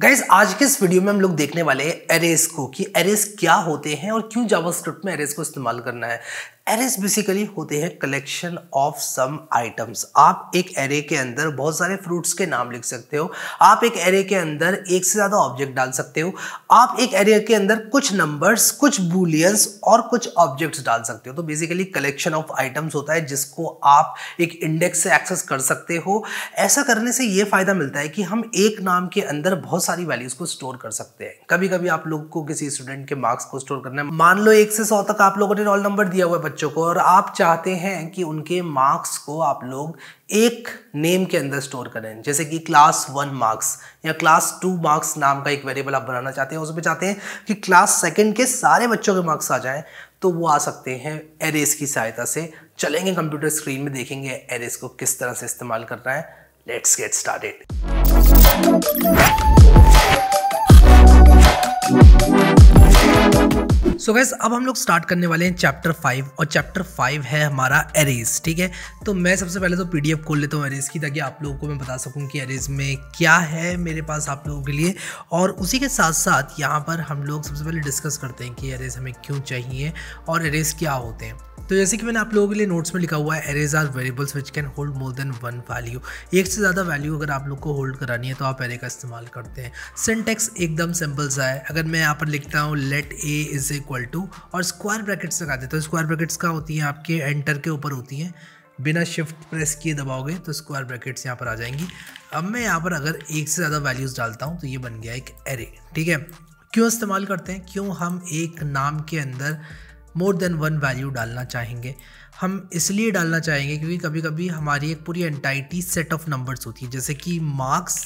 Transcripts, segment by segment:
guys आज के इस वीडियो में हम लोग देखने वाले हैं एरेस को कि एरेस क्या होते हैं और क्यों जावास्क्रिप्ट में एरेस को इस्तेमाल करना है एरे बेसिकली होते हैं कलेक्शन ऑफ सम आइटम्स आप एक एरे के अंदर बहुत सारे फ्रूट्स के नाम लिख सकते हो आप एक एरे के अंदर एक से ज़्यादा ऑब्जेक्ट डाल सकते हो आप एक एरे के अंदर कुछ नंबर्स कुछ बुलियंस और कुछ ऑब्जेक्ट्स डाल सकते हो तो बेसिकली कलेक्शन ऑफ आइटम्स होता है जिसको आप एक इंडेक्स से एक्सेस कर सकते हो ऐसा करने से ये फ़ायदा मिलता है कि हम एक नाम के अंदर बहुत सारी वैल्यूज़ को स्टोर कर सकते हैं कभी कभी आप लोग को किसी स्टूडेंट के मार्क्स को स्टोर करना है मान लो एक से सौ तक आप लोगों ने रोल नंबर दिया हुआ है बच्चों को और आप चाहते हैं कि उनके मार्क्स को आप लोग एक नेम के अंदर स्टोर करें जैसे कि क्लास वन मार्क्स या क्लास टू मार्क्स नाम का एक वेरिएबल आप बनाना चाहते हैं उसमें चाहते हैं कि क्लास सेकंड के सारे बच्चों के मार्क्स आ जाएं तो वो आ सकते हैं एरेस की सहायता से चलेंगे कंप्यूटर स्क्रीन में देखेंगे एरेस को किस तरह से इस्तेमाल करना है let's get started so guys अब हम लोग स्टार्ट करने वाले हैं चैप्टर फाइव और चैप्टर फाइव है हमारा एरेज ठीक है तो मैं सबसे पहले तो पी खोल लेता हूँ एरेज की ताकि आप लोगों को मैं बता सकूँ कि एरेज में क्या है मेरे पास आप लोगों के लिए और उसी के साथ साथ यहाँ पर हम लोग सबसे पहले डिस्कस करते हैं कि एरेज हमें क्यों चाहिए और एरेज क्या होते हैं तो जैसे कि मैंने आप लोगों के लिए नोट्स में लिखा हुआ है arrays are variables which can hold more than one value एक से ज़्यादा वैल्यू अगर आप लोग को होल्ड करानी है तो आप एरे का इस्तेमाल करते हैं सिंटेक्स एकदम सिंपल सा है अगर मैं यहाँ पर लिखता हूँ let a is equal to और स्क्वायर ब्रैकेट्स लगा देता हूँ स्क्वायर ब्रैकेट्स का होती हैं आपके एंटर के ऊपर होती हैं बिना शिफ्ट प्रेस किए दबाओगे तो स्क्वायर ब्रैकेट्स यहाँ पर आ जाएंगी अब मैं यहाँ पर अगर एक से ज़्यादा वैल्यूज़ डालता हूँ तो ये बन गया एक एरे ठीक है क्यों इस्तेमाल करते हैं क्यों हम एक नाम के अंदर मोर देन वन वैल्यू डालना चाहेंगे हम इसलिए डालना चाहेंगे क्योंकि कभी कभी हमारी एक पूरी एंटाइटी सेट ऑफ नंबर्स होती है जैसे कि मार्क्स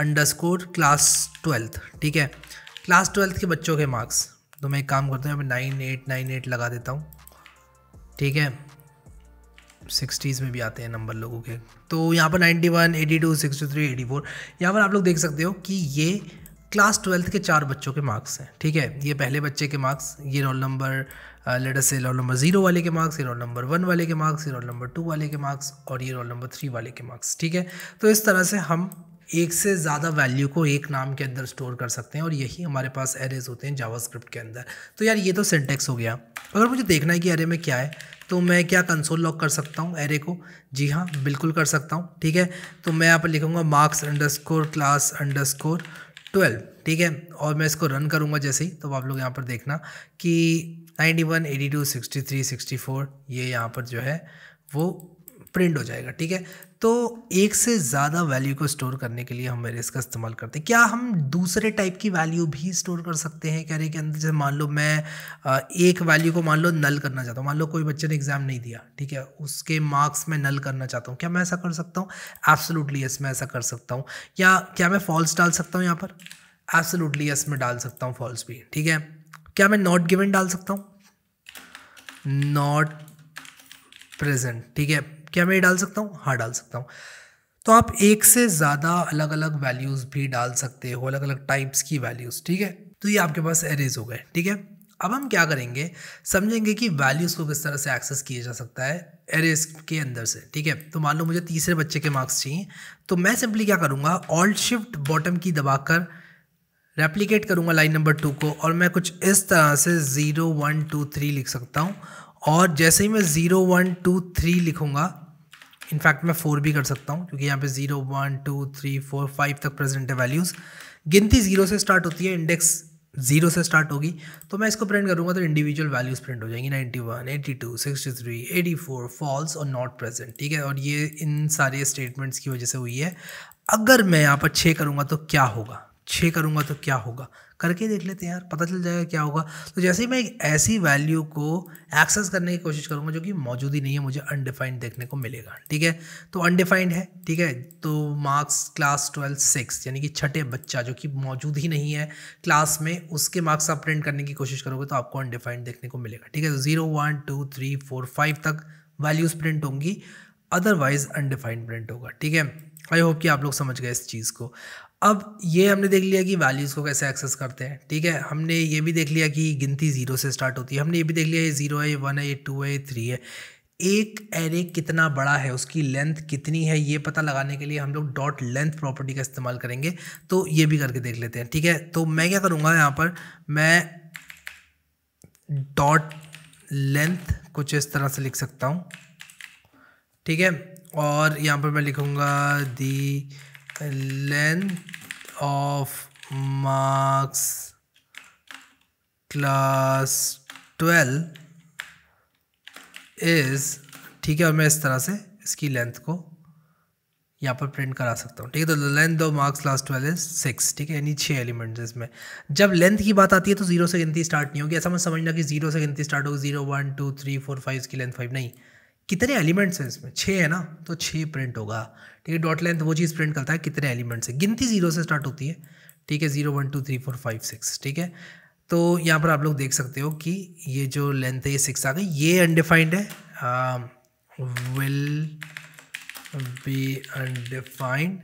अंडरस्कोर क्लास ट्वेल्थ ठीक है क्लास ट्वेल्थ के बच्चों के मार्क्स तो मैं एक काम करता हूँ मैं नाइन एट नाइन एट लगा देता हूँ ठीक है सिक्सटीज़ में भी आते हैं नंबर लोगों के तो यहाँ पर ninety one eighty two sixty three eighty four यहाँ पर आप लोग देख सकते हो कि ये क्लास ट्वेल्थ के चार बच्चों के मार्क्स हैं ठीक है ये पहले बच्चे के मार्क्स ये रोल नंबर लेटर से रोल नंबर जीरो वाले के मार्क्स ये रोल नंबर वन वाले के मार्क्स ये रोल नंबर टू वाले के मार्क्स और ये रोल नंबर थ्री वाले के मार्क्स ठीक है तो इस तरह से हम एक से ज़्यादा वैल्यू को एक नाम के अंदर स्टोर कर सकते हैं और यही हमारे पास एरेज होते हैं जावास्क्रिप्ट के अंदर तो यार ये तो सिंटेक्स हो गया अगर मुझे देखना है कि अरे में क्या है तो मैं क्या कंसोल लॉक कर सकता हूँ एरे को जी हाँ बिल्कुल कर सकता हूँ ठीक है तो मैं यहाँ पर लिखूँगा marks score class score twelve ठीक है और मैं इसको रन करूँगा जैसे ही तो आप लोग यहाँ पर देखना कि ninety one eighty two sixty three sixty four ये यहाँ पर जो है वो प्रिंट हो जाएगा ठीक है तो एक से ज़्यादा वैल्यू को स्टोर करने के लिए हम मेरे का इस्तेमाल करते हैं क्या हम दूसरे टाइप की वैल्यू भी स्टोर कर सकते हैं कह रहे के अंदर जैसे मान लो मैं एक वैल्यू को मान लो नल करना चाहता हूँ मान लो कोई बच्चे ने एग्ज़ाम नहीं दिया ठीक है उसके मार्क्स मैं नल करना चाहता हूँ क्या मैं ऐसा कर सकता हूँ एब्सोलूटली यस मैं ऐसा कर सकता हूँ या क्या मैं फॉल्स डाल सकता हूँ यहाँ पर एब्सोलूटली यस मैं डाल सकता हूँ फॉल्स भी ठीक है क्या मैं नॉट गिवन डाल सकता हूँ नॉट प्रेजेंट ठीक है क्या मैं ये डाल सकता हूँ हाँ डाल सकता हूँ तो आप एक से ज़्यादा अलग अलग वैल्यूज़ भी डाल सकते हो अलग अलग टाइप्स की वैल्यूज़ ठीक है तो ये आपके पास एरेज हो गए ठीक है अब हम क्या करेंगे समझेंगे कि वैल्यूज़ को किस तरह से एक्सेस किया जा सकता है एरेज के अंदर से ठीक है तो मान लो मुझे तीसरे बच्चे के मार्क्स चाहिए तो मैं सिंपली क्या करूँगा ऑल्ट शिफ्ट बॉटम की दबाकर रेप्लीकेट करूँगा लाइन नंबर टू को और मैं कुछ इस तरह से ज़ीरो वन टू थ्री लिख सकता हूँ और जैसे ही मैं ज़ीरो वन टू थ्री लिखूँगा इनफैक्ट मैं फोर भी कर सकता हूँ क्योंकि यहाँ पे zero one two three four five तक प्रेजेंट है वैल्यूज़ गिनती ज़ीरो से स्टार्ट होती है इंडेक्स ज़ीरो से स्टार्ट होगी तो मैं इसको प्रिंट करूँगा तो इंडिविजुअल वैल्यूज़ प्रिंट हो जाएंगी ninety one eighty two sixty three eighty four false और नॉट प्रेजेंट ठीक है और ये इन सारे स्टेटमेंट्स की वजह से हुई है अगर मैं यहाँ पर छः करूँगा तो क्या होगा छः करूँगा तो क्या होगा करके देख लेते हैं यार पता चल जाएगा क्या होगा तो जैसे ही मैं एक ऐसी वैल्यू को एक्सेस करने की कोशिश करूँगा जो कि मौजूद ही नहीं है मुझे अनडिफाइंड देखने को मिलेगा ठीक है तो अनडिफाइंड है ठीक है तो मार्क्स क्लास ट्वेल्थ सिक्स यानी कि छठे बच्चा जो कि मौजूद ही नहीं है क्लास में उसके मार्क्स आप प्रिंट करने की कोशिश करोगे तो आपको अनडिफाइंड देखने को मिलेगा ठीक है तो zero one two three four five तक वैल्यूज़ प्रिंट होंगी अदरवाइज अनडिफाइंड प्रिंट होगा ठीक है आई होप कि आप लोग समझ गए इस चीज़ को अब ये हमने देख लिया कि वैल्यूज़ को कैसे एक्सेस करते हैं ठीक है हमने ये भी देख लिया कि गिनती ज़ीरो से स्टार्ट होती है हमने ये भी देख लिया ये ज़ीरो है ये वन है ये टू है ये थ्री है एक एरे कितना बड़ा है उसकी लेंथ कितनी है ये पता लगाने के लिए हम लोग डॉट लेंथ प्रॉपर्टी का इस्तेमाल करेंगे तो ये भी करके देख लेते हैं ठीक है तो मैं क्या करूँगा यहाँ पर मैं डॉट लेंथ कुछ इस तरह से लिख सकता हूँ ठीक है और यहाँ पर मैं लिखूँगा the length of marks class 12 is ठीक है और मैं इस तरह से इसकी लेंथ को यहाँ पर प्रिंट करा सकता हूँ ठीक है तो लेंथ दो marks last twelve is six ठीक है यानी छः एलिमेंट्स इसमें जब लेंथ की बात आती है तो जीरो से गिनती स्टार्ट नहीं होगी ऐसा मत समझना कि जीरो से गिनती स्टार्ट होगी zero one two three four five इसकी लेंथ फाइव नहीं कितने एलिमेंट्स हैं इसमें छः है ना तो छः प्रिंट होगा ठीक है डॉट लेंथ वो चीज़ प्रिंट करता है कितने एलिमेंट्स हैं गिनती जीरो से स्टार्ट होती है ठीक है zero one two three four five six ठीक है तो यहाँ पर आप लोग देख सकते हो कि ये जो लेंथ है ये सिक्स आ गई ये अनडिफाइंड है will be undefined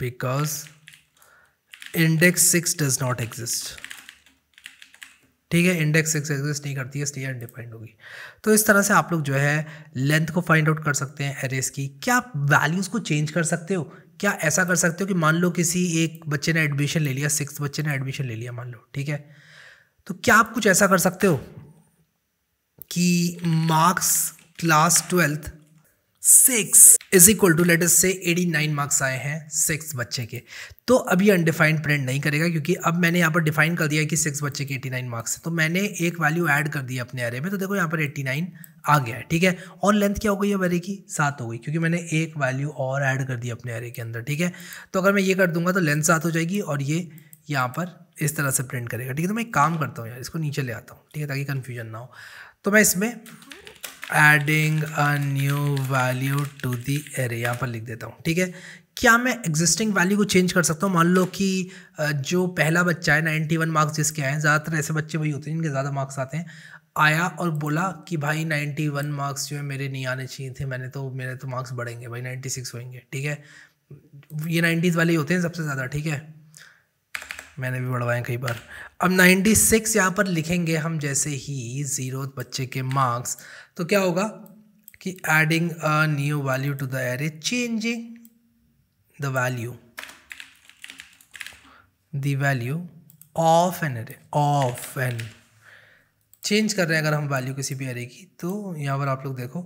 because index six does not exist ठीक है इंडेक्स एक्स एग्जिस्ट नहीं करती है इसलिए अनडिफाइंड होगी तो इस तरह से आप लोग जो है लेंथ को फाइंड आउट कर सकते हैं एरेस की क्या आप वैल्यूज़ को चेंज कर सकते हो क्या ऐसा कर सकते हो कि मान लो किसी एक बच्चे ने एडमिशन ले लिया सिक्स बच्चे ने एडमिशन ले लिया मान लो ठीक है तो क्या आप कुछ ऐसा कर सकते हो कि marks class twelfth six is equal to letter से 89 मार्क्स आए हैं सिक्स बच्चे के तो अभी अनडिफाइंड प्रिंट नहीं करेगा क्योंकि अब मैंने यहाँ पर डिफाइन कर दिया कि सिक्स बच्चे के 89 मार्क्स है तो मैंने एक वैल्यू ऐड कर दिया अपने अरे में तो देखो यहाँ पर 89 आ गया है ठीक है और लेंथ क्या हो गई अब अरे की सात हो गई क्योंकि मैंने एक वैल्यू और ऐड कर दी अपने अरे के अंदर ठीक है तो अगर मैं ये कर दूंगा तो लेंथ सात हो जाएगी और ये यहाँ पर इस तरह से प्रिंट करेगा ठीक है तो मैं एक काम करता हूँ यार इसको नीचे ले आता हूँ ठीक है ताकि कन्फ्यूजन ना हो तो मैं इसमें adding a new value to the array यहाँ पर लिख देता हूँ ठीक है क्या मैं एग्जिस्टिंग वैल्यू को चेंज कर सकता हूँ मान लो कि जो पहला बच्चा है नाइन्टी वन मार्क्स जिसके आए हैं ज़्यादातर ऐसे बच्चे वही होते हैं जिनके ज़्यादा मार्क्स आते हैं आया और बोला कि भाई नाइन्टी वन मार्क्स जो है मेरे नहीं आने चाहिए थे मैंने तो मेरे तो मार्क्स बढ़ेंगे भाई नाइन्टी सिक्स होएंगे ठीक है ये नाइन्टीज़ वाले ही होते हैं सबसे ज़्यादा ठीक है मैंने भी बढ़वाए कई बार अब 96 सिक्स यहाँ पर लिखेंगे हम जैसे ही ज़ीरो बच्चे के मार्क्स तो क्या होगा कि adding a new value to the array changing the value the value of an array of an change कर रहे हैं अगर हम वैल्यू किसी भी एरे की तो यहाँ पर आप लोग देखो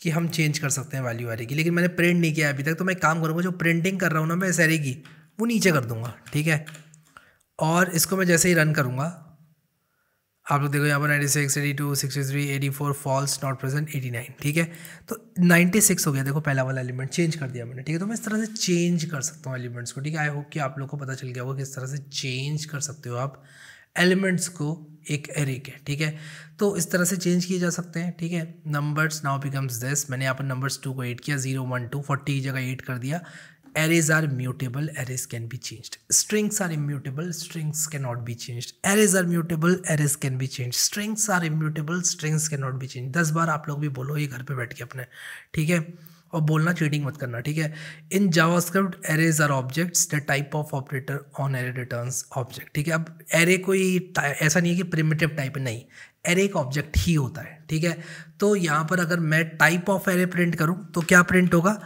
कि हम चेंज कर सकते हैं वैल्यू एरे की लेकिन मैंने प्रिंट नहीं किया अभी तक तो मैं काम करूँगा जो प्रिंटिंग कर रहा हूँ ना मैं इस एरे की वो नीचे कर दूंगा ठीक है और इसको मैं जैसे ही रन करूँगा आप लोग देखो यहाँ पर 96, six eighty two sixty three eighty four false not present eighty nine ठीक है तो नाइन्टी सिक्स हो गया देखो पहला वाला एलिमेंट चेंज कर दिया मैंने ठीक है तो मैं इस तरह से चेंज कर सकता हूँ एलिमेंट्स को ठीक है आई होप कि आप लोग को पता चल गया होगा किस तरह से चेंज कर सकते हो आप एलिमेंट्स को एक एरे के ठीक है तो इस तरह से चेंज किए जा सकते हैं ठीक है नंबर्स नाउ बिकम्स दिस मैंने यहाँ पर नंबर्स टू को एड किया जीरो वन टू फोर्टी की जगह एड कर दिया arrays are mutable arrays can be changed strings are immutable strings cannot be changed arrays are mutable arrays can be changed strings are immutable strings cannot be changed दस बार आप लोग भी बोलो ये घर पे बैठ के अपने ठीक है और बोलना चीटिंग मत करना ठीक है in JavaScript arrays are objects the type of operator on array returns object ठीक है अब एरे कोई ऐसा नहीं है कि प्रिमिटिव टाइप नहीं एरे एक ऑब्जेक्ट ही होता है ठीक है तो यहाँ पर अगर मैं टाइप ऑफ एरे प्रिंट करूँ तो क्या प्रिंट होगा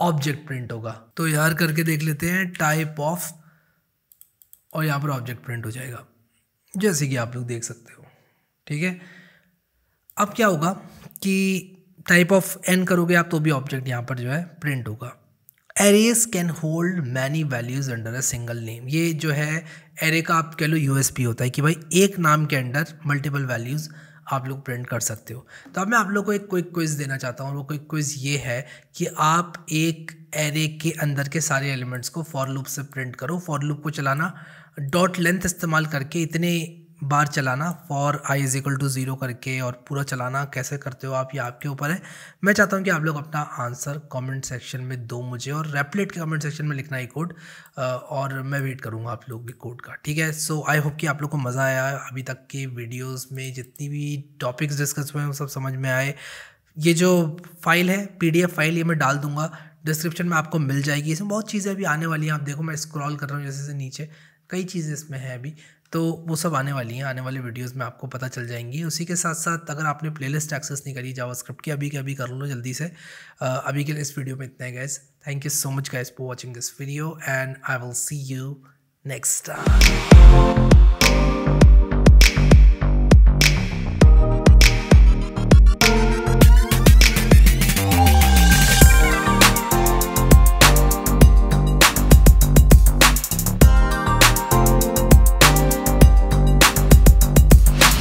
ऑब्जेक्ट प्रिंट होगा तो यार करके देख लेते हैं टाइप ऑफ और यहाँ पर ऑब्जेक्ट प्रिंट हो जाएगा जैसे कि आप लोग देख सकते हो ठीक है अब क्या होगा कि टाइप ऑफ एन करोगे आप तो भी ऑब्जेक्ट यहाँ पर जो है प्रिंट होगा arrays can hold many values under a single name ये जो है एरे का आप कह लो यूएसपी होता है कि भाई एक नाम के अंडर मल्टीपल वैल्यूज़ आप लोग प्रिंट कर सकते हो तो अब मैं आप लोग को एक क्विक क्विज़ देना चाहता हूँ वो क्विक क्विज़ ये है कि आप एक एरे के अंदर के सारे एलिमेंट्स को फॉर लूप से प्रिंट करो फॉर लूप को चलाना डॉट लेंथ इस्तेमाल करके इतने बार चलाना for i is equal to zero करके और पूरा चलाना कैसे करते हो आप ये आपके ऊपर है मैं चाहता हूँ कि आप लोग अपना आंसर कमेंट सेक्शन में दो मुझे और रेपलेट के कमेंट सेक्शन में लिखना ही कोड और मैं वेट करूँगा आप लोग के कोड का ठीक है सो आई होप कि आप लोग को मज़ा आया अभी तक के वीडियोज़ में जितनी भी टॉपिक्स डिस्कस हुए हैं सब समझ में आए ये जो फाइल है एफ फाइल ये मैं डाल दूंगा डिस्क्रिप्शन में आपको मिल जाएगी इसमें बहुत चीज़ें अभी आने वाली हैं आप देखो मैं स्क्रॉल कर रहा हूँ जैसे से नीचे कई चीज़ें इसमें हैं अभी तो वो सब आने वाली हैं आने वाले वीडियोस में आपको पता चल जाएंगी उसी के साथ साथ अगर आपने प्लेलिस्ट एक्सेस नहीं करी जावास्क्रिप्ट की अभी के अभी कर लो जल्दी से अभी के लिए इस वीडियो में इतना है guys thank you so much guys for watching this video and I will see you next